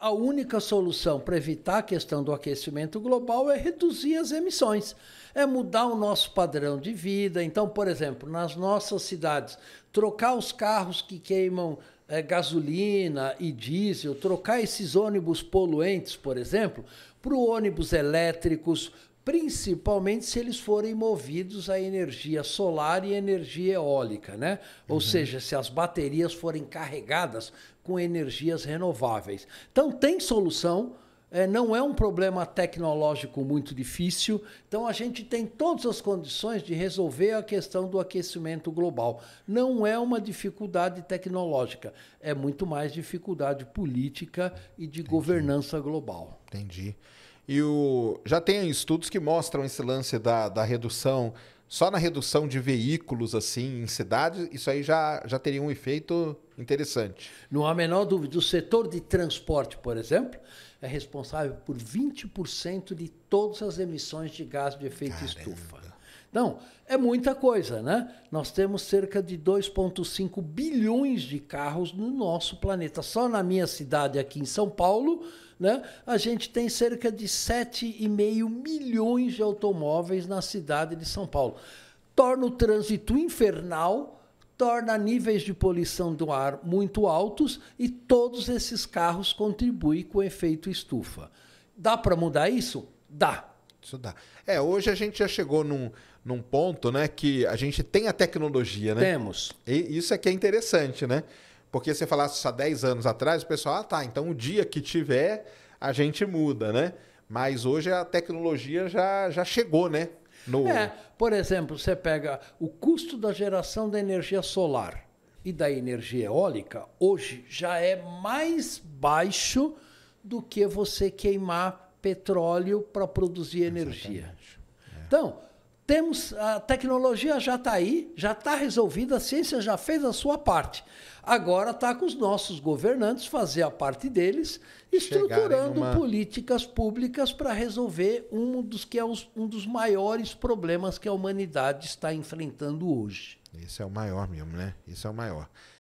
a única solução para evitar a questão do aquecimento global é reduzir as emissões, é mudar o nosso padrão de vida. Então, por exemplo, nas nossas cidades, trocar os carros que queimam é, gasolina e diesel, trocar esses ônibus poluentes, por exemplo, para ônibus elétricos, principalmente se eles forem movidos a energia solar e energia eólica, né? Ou uhum. seja, se as baterias forem carregadas com energias renováveis. Então tem solução. É, não é um problema tecnológico muito difícil, então a gente tem todas as condições de resolver a questão do aquecimento global. Não é uma dificuldade tecnológica, é muito mais dificuldade política e de Entendi. governança global. Entendi. E o, já tem estudos que mostram esse lance da, da redução, só na redução de veículos assim em cidades, isso aí já, já teria um efeito interessante. Não há a menor dúvida. O setor de transporte, por exemplo, é responsável por 20% de todas as emissões de gás de efeito Caramba. estufa. Então, é muita coisa, né? Nós temos cerca de 2,5 bilhões de carros no nosso planeta. Só na minha cidade, aqui em São Paulo, né, a gente tem cerca de 7,5 milhões de automóveis na cidade de São Paulo. Torna o trânsito infernal torna níveis de poluição do ar muito altos e todos esses carros contribuem com o efeito estufa. Dá para mudar isso? Dá dá É, hoje a gente já chegou num, num ponto, né, que a gente tem a tecnologia, né? Temos. E isso é que é interessante, né? Porque você falasse isso há 10 anos atrás, o pessoal, ah, tá, então o dia que tiver, a gente muda, né? Mas hoje a tecnologia já, já chegou, né? No... É, por exemplo, você pega o custo da geração da energia solar e da energia eólica, hoje já é mais baixo do que você queimar petróleo para produzir energia. É. Então, temos a tecnologia já está aí, já está resolvida, a ciência já fez a sua parte. Agora está com os nossos governantes fazer a parte deles, estruturando numa... políticas públicas para resolver um dos que é os, um dos maiores problemas que a humanidade está enfrentando hoje. Isso é o maior mesmo, né? Isso é o maior.